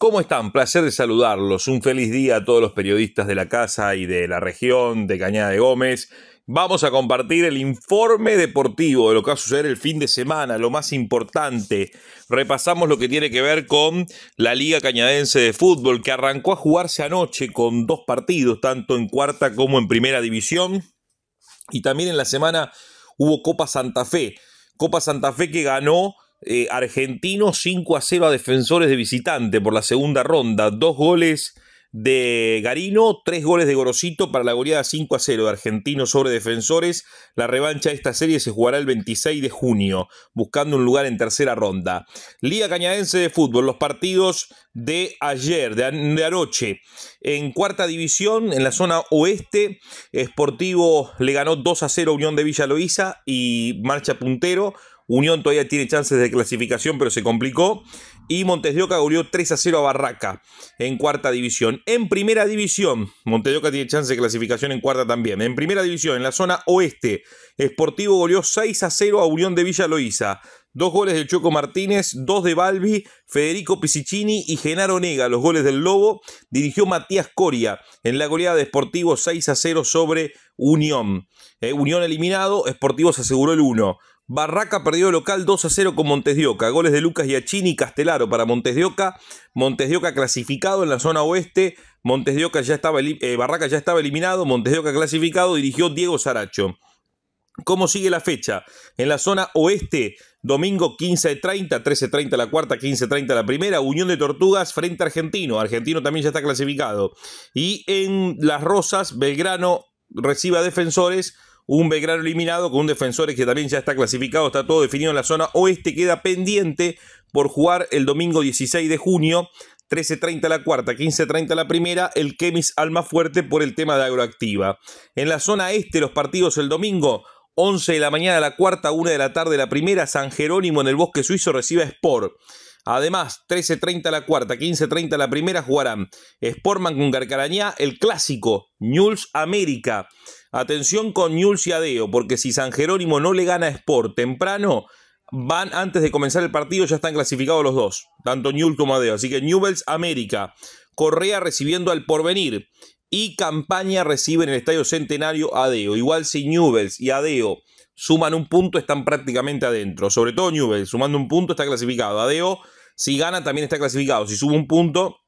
¿Cómo están? Placer de saludarlos. Un feliz día a todos los periodistas de la casa y de la región de Cañada de Gómez. Vamos a compartir el informe deportivo de lo que va a suceder el fin de semana, lo más importante. Repasamos lo que tiene que ver con la Liga Cañadense de Fútbol, que arrancó a jugarse anoche con dos partidos, tanto en cuarta como en primera división. Y también en la semana hubo Copa Santa Fe. Copa Santa Fe que ganó eh, argentino 5 a 0 a defensores de visitante por la segunda ronda. Dos goles de Garino, tres goles de Gorosito para la goleada 5 a 0 de argentino sobre defensores. La revancha de esta serie se jugará el 26 de junio, buscando un lugar en tercera ronda. Liga Cañadense de Fútbol, los partidos de ayer, de, anoche. En cuarta división, en la zona oeste, Sportivo le ganó 2 a 0 Unión de Villa y marcha puntero. Unión todavía tiene chances de clasificación, pero se complicó. Y Montes de Oca goleó 3 a 0 a Barraca en cuarta división. En primera división, Montes de Oca tiene chances de clasificación en cuarta también. En primera división, en la zona oeste, Sportivo goleó 6 a 0 a Unión de Villa Dos goles del Choco Martínez, dos de Balbi, Federico Pisicini y Genaro Nega. Los goles del Lobo dirigió Matías Coria en la goleada de Sportivo 6 a 0 sobre Unión. Eh, Unión eliminado, Sportivo se aseguró el 1. Barraca perdió local 2 a 0 con Montes de Oca. Goles de Lucas Yachini y Castelaro para Montes de Oca. Montes de Oca clasificado en la zona oeste. Montes ya estaba, eh, Barraca ya estaba eliminado. Montes de Oca clasificado. Dirigió Diego Saracho. ¿Cómo sigue la fecha? En la zona oeste, domingo 15.30, 13.30 la cuarta, 15.30 la primera, Unión de Tortugas frente a Argentino. Argentino también ya está clasificado. Y en Las Rosas, Belgrano reciba defensores un Belgrano eliminado con un defensor que también ya está clasificado, está todo definido en la zona oeste, queda pendiente por jugar el domingo 16 de junio, 13.30 la cuarta, 15.30 la primera, el Kemis Alma Fuerte por el tema de agroactiva. En la zona este los partidos el domingo, 11 de la mañana la cuarta, 1 de la tarde la primera, San Jerónimo en el Bosque Suizo recibe Sport. Además, 13.30 la cuarta, 15.30 la primera jugarán Sportman con Carcarañá, el clásico, News América. Atención con Newell's y Adeo, porque si San Jerónimo no le gana a Sport temprano, van antes de comenzar el partido, ya están clasificados los dos, tanto Newell como Adeo. Así que Newell's América, Correa recibiendo al porvenir y Campaña recibe en el Estadio Centenario Adeo. Igual si Newell's y Adeo suman un punto, están prácticamente adentro. Sobre todo Newell's, sumando un punto está clasificado. Adeo, si gana, también está clasificado. Si suma un punto,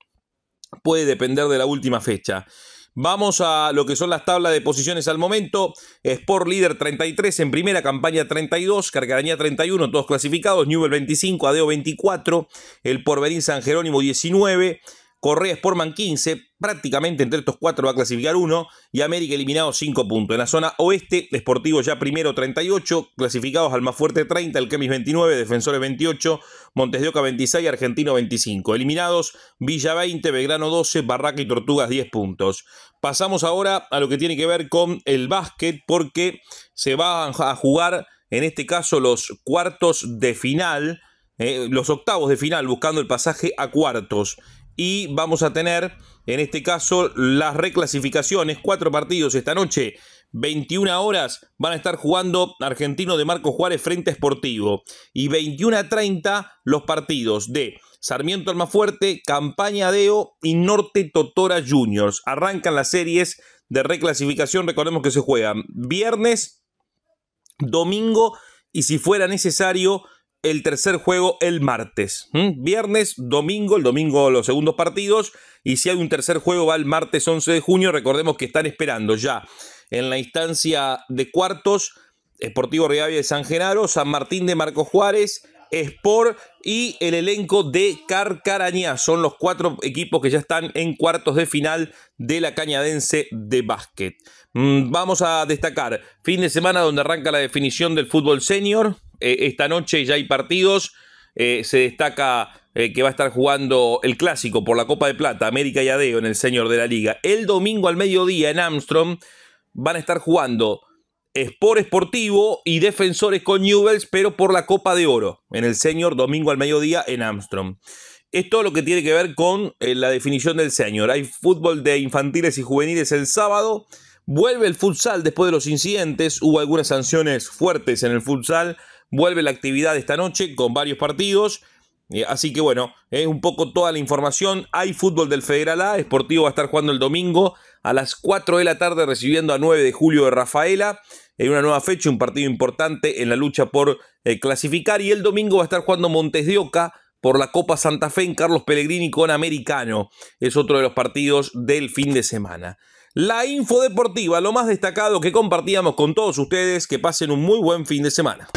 puede depender de la última fecha. Vamos a lo que son las tablas de posiciones al momento. Sport líder 33, en primera campaña 32, Carcarañá 31, todos clasificados, Newell 25, Adeo 24, el Porvenir San Jerónimo 19, Correa Sportman 15, prácticamente entre estos cuatro va a clasificar uno y América eliminado 5 puntos. En la zona oeste, Deportivo ya primero 38, clasificados al más fuerte 30, El Kemis 29, Defensores 28, Montes de Oca 26, Argentino 25. Eliminados Villa 20, Belgrano 12, Barraca y Tortugas 10 puntos. Pasamos ahora a lo que tiene que ver con el básquet porque se van a jugar en este caso los cuartos de final. Eh, los octavos de final buscando el pasaje a cuartos y vamos a tener, en este caso, las reclasificaciones. Cuatro partidos esta noche, 21 horas, van a estar jugando Argentino de Marco Juárez frente a Sportivo. Y 21 a 30 los partidos de Sarmiento Almafuerte, Campaña Deo y Norte Totora Juniors. Arrancan las series de reclasificación, recordemos que se juegan viernes, domingo y si fuera necesario el tercer juego el martes. ¿Mm? Viernes, domingo, el domingo los segundos partidos. Y si hay un tercer juego va el martes 11 de junio. Recordemos que están esperando ya en la instancia de cuartos Esportivo Rivadavia de San Genaro, San Martín de Marcos Juárez, Sport y el elenco de Carcarañá. Son los cuatro equipos que ya están en cuartos de final de la Cañadense de básquet. Mm, vamos a destacar fin de semana donde arranca la definición del fútbol senior. Eh, esta noche ya hay partidos. Eh, se destaca eh, que va a estar jugando el clásico por la Copa de Plata, América y Adeo en el Señor de la Liga. El domingo al mediodía en Armstrong van a estar jugando Sport Esportivo y Defensores con Newells, pero por la Copa de Oro en el Señor domingo al mediodía en Armstrong. Es todo lo que tiene que ver con la definición del Señor. Hay fútbol de infantiles y juveniles el sábado. Vuelve el futsal después de los incidentes. Hubo algunas sanciones fuertes en el futsal vuelve la actividad esta noche con varios partidos. Eh, así que bueno, es eh, un poco toda la información. Hay fútbol del Federal A, Esportivo va a estar jugando el domingo a las 4 de la tarde recibiendo a 9 de julio de Rafaela. En una nueva fecha, un partido importante en la lucha por eh, clasificar. Y el domingo va a estar jugando Montes de Oca por la Copa Santa Fe en Carlos Pellegrini con Americano. Es otro de los partidos del fin de semana. La info deportiva, lo más destacado que compartíamos con todos ustedes. Que pasen un muy buen fin de semana.